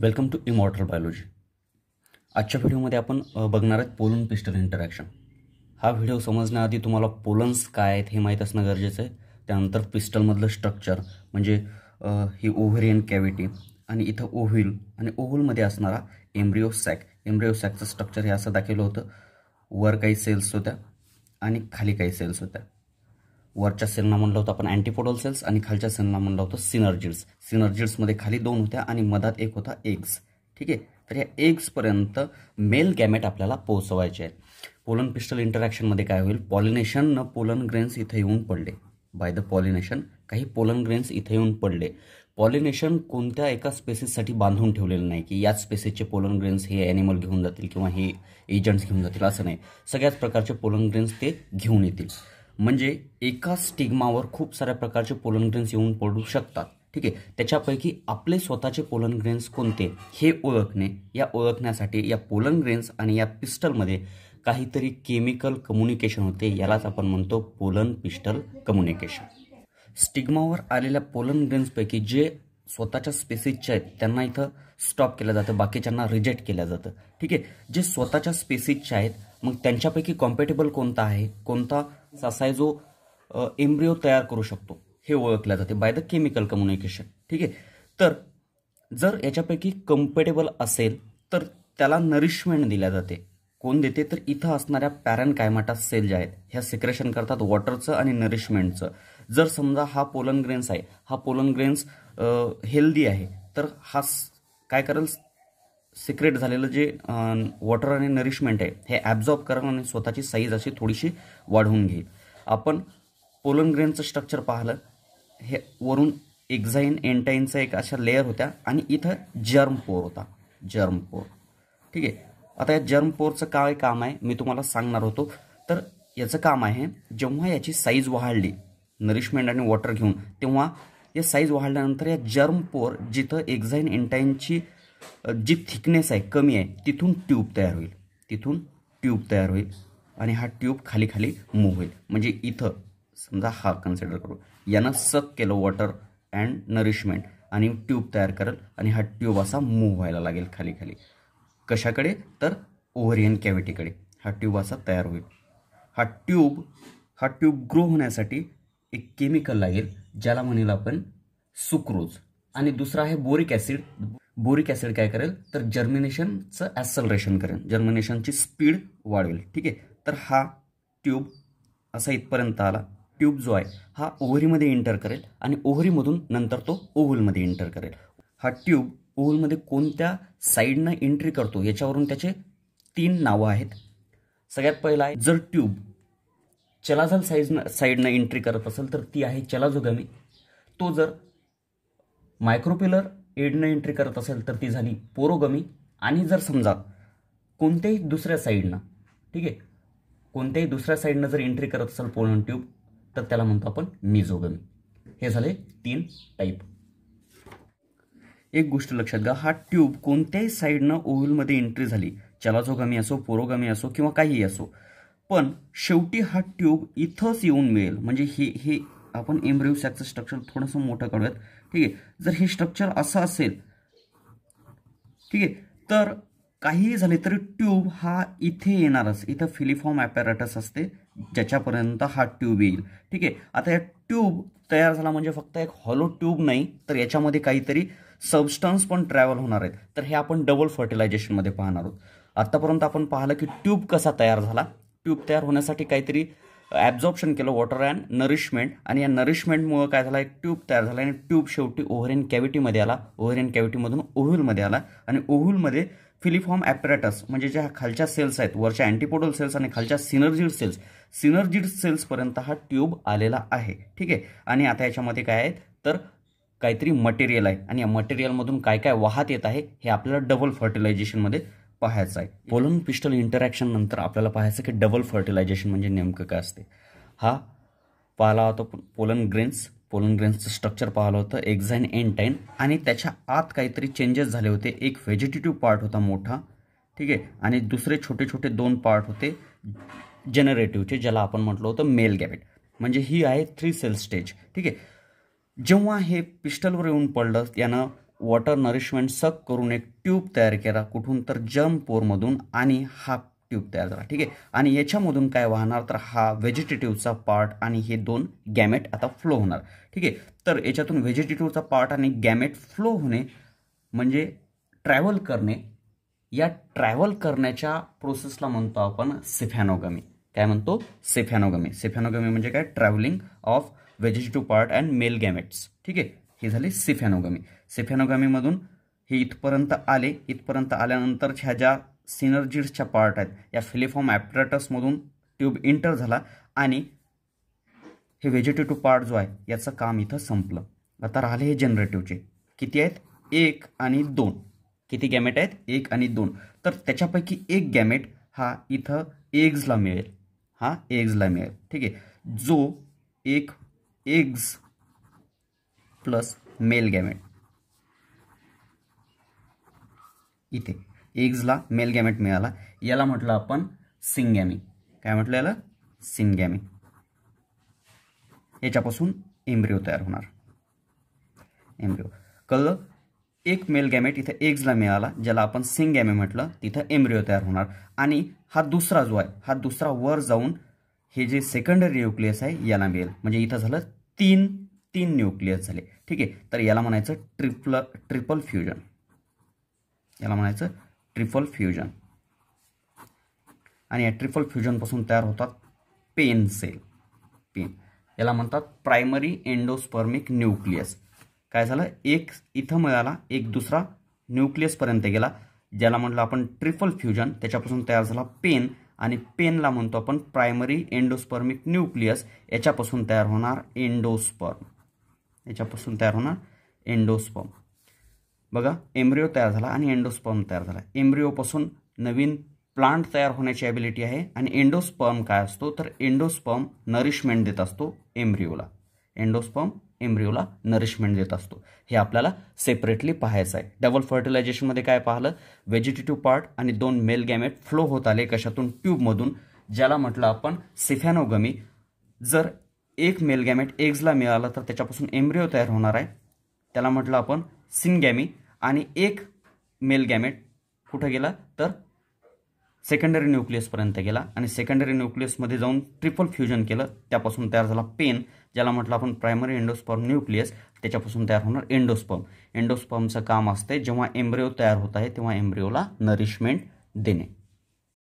welcome to immortal biology आजच्या व्हिडिओमध्ये आपण बघणार आहेत पोलन पिस्टल इंटरॅक्शन हा व्हिडिओ समजण्याआधी तुम्हाला पोलन्स काय आहेत हे माहीत असणं गरजेचं आहे त्यानंतर पिस्टलमधलं स्ट्रक्चर म्हणजे ही ओव्हरियन कॅव्हिटी आणि इथं ओव्हिल आणि ओव्हलमध्ये असणारा एम्ब्रिओ सॅक एम्ब्रिओ सॅकचं स्ट्रक्चर हे असं दाखवलं होतं वर काही सेल्स होत्या आणि खाली काही सेल्स होत्या वरच्या सेलला म्हणलं होतं आपण अँटीपोडल सेल्स आणि खालच्या सेलला म्हणलं होतं सिनर्जिड्स मध्ये खाली दोन होत्या आणि मधात एक होता एग्स ठीक आहे तर या पर्यंत मेल गॅमेट आपल्याला पोहोचवायचे आहे पोलन पिस्टल इंटरॅक्शनमध्ये काय होईल पॉलिनेशन न पोलन ग्रेन्स इथे येऊन पडले बाय द पॉलिनेशन काही पोलन ग्रेन्स इथे येऊन पडले पॉलिनेशन कोणत्या एका स्पेसिससाठी बांधून ठेवलेलं नाही की याच स्पेसिसचे पोलन ग्रेन्स हे ॲनिमल घेऊन जातील किंवा हे एजंट्स घेऊन जातील असं नाही सगळ्याच प्रकारचे पोलन ग्रेन्स ते घेऊन येतील म्हणजे एका स्टिग्मावर खूप साऱ्या प्रकारचे पोलन ग्रेन्स येऊन पडू शकतात ठीक आहे त्याच्यापैकी आपले स्वतःचे पोलन ग्रेन्स कोणते हे ओळखणे या ओळखण्यासाठी या पोलन ग्रेन्स आणि या पिस्टलमध्ये काहीतरी केमिकल कम्युनिकेशन होते यालाच आपण म्हणतो पोलन पिस्टल कम्युनिकेशन स्टिग्मावर आलेल्या पोलन ग्रेन्सपैकी जे स्वतःच्या स्पेसिसच्या आहेत त्यांना इथं स्टॉप केलं जातं बाकीच्यांना रिजेक्ट केलं जातं ठीक आहे जे स्वतःच्या स्पेसिसच्या आहेत मग त्यांच्यापैकी कॉम्पॅटेबल कोणता आहे कोणता असा जो एम्ब्रिओ तयार करू शकतो हे ओळखले जाते बाय द केमिकल कम्युनिकेशन ठीक आहे तर जर याच्यापैकी कम्फर्टेबल असेल तर त्याला नरिशमेंट दिल्या जाते कोण देते तर इथं असणाऱ्या पॅरन कायमाटा सेल ज्या आहेत ह्या सिक्रेशन करतात वॉटरचं आणि नरिशमेंटचं जर समजा हा पोलन ग्रेन्स आहे हा पोलन ग्रेन्स हेल्दी आहे तर हा काय करेल सिक्रेट झालेलं जे वॉटर आणि नरिशमेंट आहे हे ॲब्झॉर्ब करेल आणि स्वतःची साईज अशी थोडीशी वाढवून घेईल आपण पोलन ग्रेनचं स्ट्रक्चर पाहिलं हे वरून एक्झाईन एन्टाईनचा एक अशा लेअर होत्या आणि इथं जर्म पोर होता जर्म पोर ठीक आहे आता या जर्म पोरचं काय काम आहे मी तुम्हाला सांगणार होतो तर याचं काम आहे जेव्हा याची साईज वाढली नरिशमेंट आणि वॉटर घेऊन तेव्हा या साईज वाढल्यानंतर या जर्म पोर जिथं एक्झाईन एन्टाईनची जी थिकनेस आहे कमी आहे तिथून ट्यूब तयार होईल तिथून ट्यूब तयार होईल आणि हा ट्यूब खाली खाली मूव होईल म्हणजे इथं समजा हा कन्सिडर करू यानं सक केलं वॉटर अँड नरिशमेंट आणि ट्यूब तयार करेल आणि हा ट्यूब असा मूव व्हायला लागेल खाली खाली कशाकडे तर ओव्हरियन कॅव्हिटीकडे हा ट्यूब असा तयार होईल हा ट्यूब हा ट्यूब ग्रो होण्यासाठी एक केमिकल लागेल ज्याला म्हणेल आपण सुक्रोज आणि दुसरा आहे बोरिक ॲसिड बोरिक ॲसिड काय करेल तर जर्मिनेशनचं ॲसलरेशन करेल जर्मिनेशनची स्पीड वाढवेल ठीक आहे तर हा ट्यूब असा इथपर्यंत आला ट्यूब जो आहे हा ओव्हरीमध्ये एंटर करेल आणि ओव्हरीमधून नंतर तो ओव्हलमध्ये एंटर करेल हा ट्यूब ओव्हलमध्ये कोणत्या साईडनं एंट्री करतो याच्यावरून त्याचे तीन नावं आहेत सगळ्यात पहिला आहे जर ट्यूब चलाझल साईज साईडनं एंट्री करत असेल तर ती आहे चलाजोगामी तो जर मायक्रोपिलर एडनं एंट्री करत असेल तर ती झाली पोरोगमी आणि जर समजा कोणत्याही दुसऱ्या साईडनं ठीक आहे कोणत्याही दुसऱ्या साईडनं जर एंट्री करत असेल पोलन ट्यूब तर त्याला म्हणतो आपण मिझोगमी हे झाले तीन टाईप एक गोष्ट लक्षात घ्या हा ट्यूब कोणत्याही साईडनं ओव्हलमध्ये एंट्री झाली चलाजोगामी असो पोरोगमी असो किंवा काहीही असो पण शेवटी हा ट्यूब इथंच येऊन मिळेल म्हणजे हे हे आपण एम्ब्रिओ सॅकचं स्ट्रक्चर थोडंसं मोठं करूयात ठीक आहे जर हे स्ट्रक्चर असं असेल ठीक आहे तर काहीही झाले तरी ट्यूब हा इथे येणारच इथं फिलिफॉर्म ॲपॅरेटस असते ज्याच्यापर्यंत हा ट्यूब येईल ठीक आहे आता या ट्यूब तयार झाला म्हणजे फक्त एक हॉलो ट्यूब नाही तर याच्यामध्ये काहीतरी सबस्टन्स पण ट्रॅव्हल होणार आहेत तर हे आपण डबल फर्टिलायझेशनमध्ये पाहणार आहोत आतापर्यंत आपण पाहिलं की ट्यूब कसा तयार झाला ट्यूब तयार होण्यासाठी काहीतरी ॲब्झॉर्प्शन केलं वॉटर अँड नरिशमेंट आणि या नरिशमेंटमुळं काय झालं एक ट्यूब तयार झाला आणि ट्यूब शेवटी ओव्हरेन कॅव्हिटीमध्ये आला ओव्हरेन कॅव्हिटीमधून ओहुलमध्ये आला आणि ओहुलमध्ये फिलिफॉर्म ॲपरेटस म्हणजे ज्या खालच्या सेल्स आहेत वरच्या अँटीपोडल सेल्स आणि खालच्या सिनर्जिड सेल्स सिनर्जिड सेल्सपर्यंत हा ट्यूब आलेला आहे ठीक आहे आणि आता याच्यामध्ये काय आहे तर काहीतरी मटेरियल आहे आणि या मटेरियलमधून काय काय वाहत येत आहे हे आपल्याला डबल फर्टिलायझेशनमध्ये पाहायचं आहे पोलन पिस्टल इंटरॅक्शन नंतर आपल्याला पाहायचं की डबल फर्टिलायझेशन म्हणजे नेमकं काय असते हा पाहिला होता पोलन ग्रेन्स पोलन ग्रेन्सचं स्ट्रक्चर पाहिलं होतं एक्झाईन एनटाईन आणि त्याच्या आत काहीतरी चेंजेस झाले होते एक व्हेजिटेटिव्ह पार्ट होता मोठा ठीक आहे आणि दुसरे छोटे छोटे दोन पार्ट होते जनरेटिव्हचे ज्याला आपण म्हटलं होतं मेल गॅबेट म्हणजे ही आहे थ्री सेल स्टेज ठीक आहे जेव्हा हे पिस्टलवर येऊन पडलं यानं वॉटर नरिशमेंट सक करून एक ट्यूब तयार केला कुठून तर जम पोरमधून आणि हा ट्यूब तयार झाला ठीक आहे आणि याच्यामधून काय वाहणार तर हा व्हेजिटेटिव्हचा पार्ट आणि हे दोन गॅमेट आता फ्लो होणार ठीक आहे तर याच्यातून व्हेजिटेटिव्हचा पार्ट आणि गॅमेट फ्लो होणे म्हणजे ट्रॅव्हल करणे या ट्रॅव्हल करण्याच्या प्रोसेसला म्हणतो आपण सिफॅनोगमी काय म्हणतो सेफॅनोगमी सेफॅनोगमी म्हणजे काय travelling of vegetative part and male gametes ठीक आहे हे झाले सिफॅनोगामी सिफॅनोगामीमधून हे इथपर्यंत आले इथपर्यंत आल्यानंतर ह्या ज्या सिनर्जिड्सच्या पार्ट आहेत या फिलिफॉर्म ॲपरेटसमधून ट्यूब इंटर झाला आणि हे व्हेजिटेटिव्ह पार्ट जो आहे याचं काम इथं संपलं आता राहिले हे जनरेटिव्हचे किती आहेत एक आणि दोन किती गॅमेट आहेत एक आणि दोन तर त्याच्यापैकी एक गॅमेट हा इथं एग्जला मिळेल हा एग्जला मिळेल ठीक आहे जो एक एग्ज प्लस मेल गॅमेट इथे एग्जला मेल गॅमेट मिळाला याला म्हटलं आपण सिंगॅमी काय म्हटलं याला सिंगॅमी याच्यापासून एम्ब्रिओ तयार होणार एम्ब्रिओ कल एक मेल गॅमेट इथं एग्जला मिळाला ज्याला आपण सिंग म्हटलं तिथं एम्ब्रिओ तयार होणार आणि हा दुसरा जो आहे हा दुसरा वर जाऊन हे जे सेकंडरी न्यूक्लियस आहे याला मिळेल म्हणजे इथं झालं तीन तीन न्यूक्लियस झाले ठीक आहे तर याला म्हणायचं ट्रिपल ट्रिपल फ्युजन याला म्हणायचं ट्रिपल फ्युजन आणि या ट्रिपल फ्युजनपासून तयार होतात पेन सेल पेन याला म्हणतात प्रायमरी एंडोस्पर्मिक न्यूक्लियस काय झालं एक इथं मिळाला एक दुसरा न्यूक्लियसपर्यंत गेला ज्याला म्हटलं आपण ट्रिपल फ्युजन त्याच्यापासून तयार झाला पेन आणि पेनला म्हणतो आपण प्रायमरी एंडोस्पर्मिक न्यूक्लियस याच्यापासून तयार होणार एंडोस्पर्म याच्यापासून तयार होणार एंडोस्पम बघा एम्ब्रिओ तयार झाला आणि एंडोस्पर्म तयार झाला एम्ब्रिओपासून नवीन प्लांट तयार होण्याची ॲबिलिटी आहे आणि एंडोस्पर्म काय असतो तर एंडोस्पर्म नरिशमेंट देत असतो एम्ब्रिओला एंडोस्पर्म एम्ब्रिओला नरिशमेंट देत असतो हे आपल्याला सेपरेटली पाहायचं आहे डबल फर्टिलायझेशनमध्ये काय पाहिलं व्हेजिटेटिव्ह पार्ट आणि दोन मेल गॅमेट फ्लो होत आले कशातून ट्यूबमधून ज्याला म्हटलं आपण सिफॅनोगमी जर एक मेल गॅमेट एग्जला मिळाला तर त्याच्यापासून एम्ब्रिओ तयार होणार आहे त्याला म्हटलं आपण सिनगॅमी आणि एक मेल गॅमेट कुठं गेला तर सेकंडरी न्यूक्लियसपर्यंत गेला आणि सेकंडरी न्यूक्लियसमध्ये जाऊन ट्रिपल फ्युजन केलं त्यापासून तयार झाला पेन ज्याला म्हटलं आपण प्रायमरी एंडोस्पर्म न्यूक्लियस त्याच्यापासून तयार होणार एंडोस्पर्म एंडोस्पर्मचं काम असते जेव्हा एम्ब्रिओ तयार होत आहे तेव्हा एम्ब्रिओला नरिशमेंट देणे